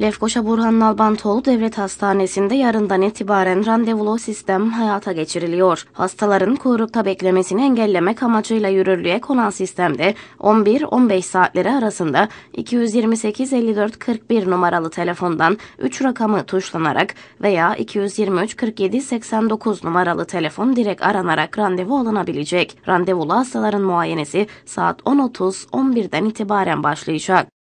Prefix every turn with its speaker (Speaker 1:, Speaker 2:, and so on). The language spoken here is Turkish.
Speaker 1: Lefkoşa Burhan Nalbantoğlu Devlet Hastanesi'nde
Speaker 2: yarından itibaren randevulu sistem hayata geçiriliyor. Hastaların kuyrukta beklemesini engellemek amacıyla yürürlüğe konan sistemde 11-15 saatleri arasında 228-54-41 numaralı telefondan 3 rakamı tuşlanarak veya 223-47-89 numaralı telefon direkt aranarak randevu alınabilecek. Randevulu hastaların muayenesi saat 10.30-11'den itibaren başlayacak.